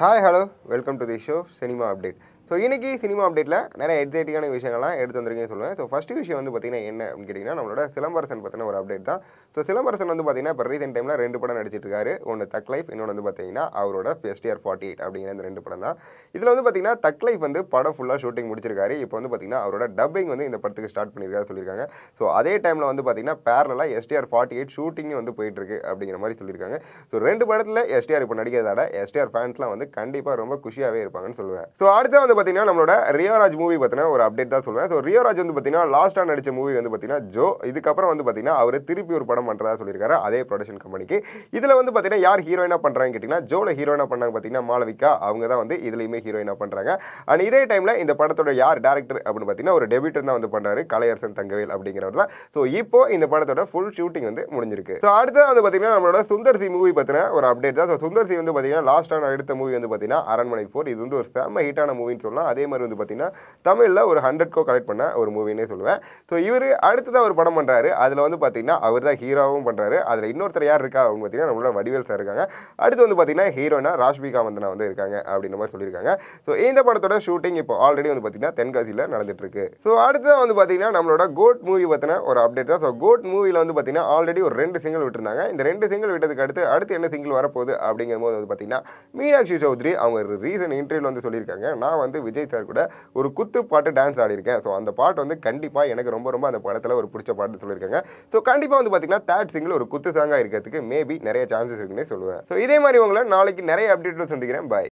Hi, hello, welcome to the show Cinema Update. So இன்றைக்கி cinema அப்டேட்டில் நிறைய எக்ஸைட்டிங்கான விஷயங்கள்லாம் எடுத்து வந்திருக்கேன்னு சொல்லுவேன் ஸோ ஃபஸ்ட்டு விஷயம் வந்து பார்த்திங்கன்னா என்ன அப்படின்னு கேட்டிங்கன்னா நம்மளோட சிலம்பரசன் பற்றின ஒரு அப்டேட் தான் ஸோ சிலம்பரசன் வந்து பார்த்திங்கன்னா இப்போ ரீசெண்ட் டைமில் ரெண்டு படம் நடிச்சிருக்காரு ஒன்று தக் லைஃப் இன்னொன்று வந்து பார்த்திங்கன்னா அவரோட ஃபெஸ்ட் இயர் ஃபார்ட்டி எயிட் அப்படிங்கிற இந்த ரெண்டு படம் தான் இதில் வந்து பார்த்திங்கன்னா தக் லைஃப் வந்து படம் ஃபுல்லாக ஷூட்டிங் முடிச்சிருக்காரு இப்போ வந்து பார்த்திங்கன்னா அவரோட டப்பிங் வந்து இந்த படத்துக்கு ஸ்டார்ட் பண்ணியிருக்காரு சொல்லியிருக்காங்க ஸோ அதே டைமில் வந்து பார்த்திங்கன்னா பேரலாக எஸ்டிஆர் ஃபார்ட்டி எயிட் ஷூட்டிங்கும் வந்து போயிட்டுருக்கு அப்படிங்கிற மாதிரி சொல்லியிருக்காங்க ஸோ ரெண்டு படத்தில் எஸ்டிஆர் இப்போ நடிக்கிறதாட எஸ்டிஆர் ஃபேன்ஸ்லாம் வந்து கண்டிப்பாக ரொம்ப குஷியாகவே இருப்பாங்கன்னு சொல்லுவேன் ஸோ அடுத்த வந்து வந்து பார்த்தீங்கன்னா நம்மளோட ரியோராஜ் மூவி பார்த்தீங்கன்னா ஒரு அப்டேட் தான் சொல்லுவேன் ஸோ ரியோராஜ் வந்து பார்த்தீங்கன்னா லாஸ்ட்டாக நடித்த மூவி வந்து பார்த்தீங்கன்னா ஜோ இதுக்கப்புறம் வந்து பார்த்தீங்கன்னா அவர் திருப்பி ஒரு படம் பண்ணுறதா சொல்லியிருக்காரு அதே ப்ரொடக்ஷன் கம்பெனிக்கு இதில் வந்து பார்த்தீங்கன்னா யார் ஹீரோயினாக பண்ணுறாங்கன்னு கேட்டிங்கன்னா ஜோவில் ஹீரோயினாக பண்ணாங்க பார்த்தீங்கன்னா மாளவிகா அவங்க தான் வந்து இதுலேயுமே ஹீரோயினாக பண்ணுறாங்க அண்ட் இதே டைமில் இந்த படத்தோட யார் டேரக்டர் அப்படின்னு பார்த்தீங்கன்னா ஒரு டெபியூட்டர் தான் வந்து பண்ணுறாரு கலையரசன் தங்கவேல் அப்படிங்கிறவர் தான் ஸோ இப்போ இந்த படத்தோட ஃபுல் ஷூட்டிங் வந்து முடிஞ்சிருக்கு ஸோ அடுத்து வந்து பார்த்தீங்கன்னா நம்மளோட சுந்தர் சி மூவி பார்த்தீங்கன்னா ஒரு அப்டேட் தான் ஸோ சுந்தர் சி வந்து பார்த்தீங்கன்னா லாஸ்ட்டான எடுத்த மூவி வந்து பார்த்தீங்கன்னா அரண்மனை ஃபோர் இது வந்து ஒரு செம்ம ஹிட்டான மூவின்னு சொல்லலாம் அதே மாதிரி வந்து பார்த்திங்கன்னா தமிழில் ஒரு ஹண்ட்ரட் கோ கலெக்ட் பண்ண ஒரு மூவினே சொல்லுவேன் ஸோ இவர் அடுத்ததாக ஒரு படம் பண்ணுறாரு அதில் வந்து பார்த்திங்கன்னா அவர் தான் ஹீரோவும் பண்ணுறாரு அதில் இன்னொருத்தர் யார் இருக்கா அப்படின்னு பார்த்தீங்கன்னா நம்மளோட வடிவேல் சார் இருக்காங்க அடுத்து வந்து பார்த்திங்கன்னா ஹீரோனா ராஷ்மிகா வந்தனா வந்து இருக்காங்க அப்படின்ற மாதிரி சொல்லியிருக்காங்க ஸோ இந்த படத்தோட ஷூட்டிங் இப்போ ஆல்ரெடி வந்து பார்த்திங்கன்னா தென்காசியில் நடந்துட்டுருக்கு ஸோ அடுத்து வந்து பார்த்திங்கன்னா நம்மளோட கோட் மூவி பற்றின ஒரு அப்டேட் தான் ஸோ கோட் மூவியில் வந்து பார்த்திங்கன்னா ஆல்ரெடி ஒரு ரெண்டு சிங்கிள் விட்டுருந்தாங்க இந்த ரெண்டு சிங்கிள் விட்டதுக்கு அடுத்து அடுத்து என்ன சிங்கிள் வரப்போகுது அப்படிங்கும்போது வந்து பார்த்திங்கன்னா மீனாட்சி சௌத்ரி அவங்க ஒரு ரீசன் இன்டர்வியூவில் வந்து சொல்லியிருக்காங்க நான் வந்து வந்து விஜய் சார் கூட ஒரு குத்து பாட்டு டான்ஸ் ஆடியிருக்கேன் ஸோ அந்த பாட்டு வந்து கண்டிப்பாக எனக்கு ரொம்ப ரொம்ப அந்த படத்தில் ஒரு பிடிச்ச பாட்டு சொல்லியிருக்காங்க ஸோ கண்டிப்பாக வந்து பார்த்திங்கன்னா தேர்ட் சிங்கில் ஒரு குத்து சாங்காக இருக்கிறதுக்கு மேபி நிறைய சான்சஸ் இருக்குன்னே சொல்லுவேன் ஸோ இதே மாதிரி உங்களை நாளைக்கு நிறைய அப்டேட்டும் சந்திக்கிறேன் பாய்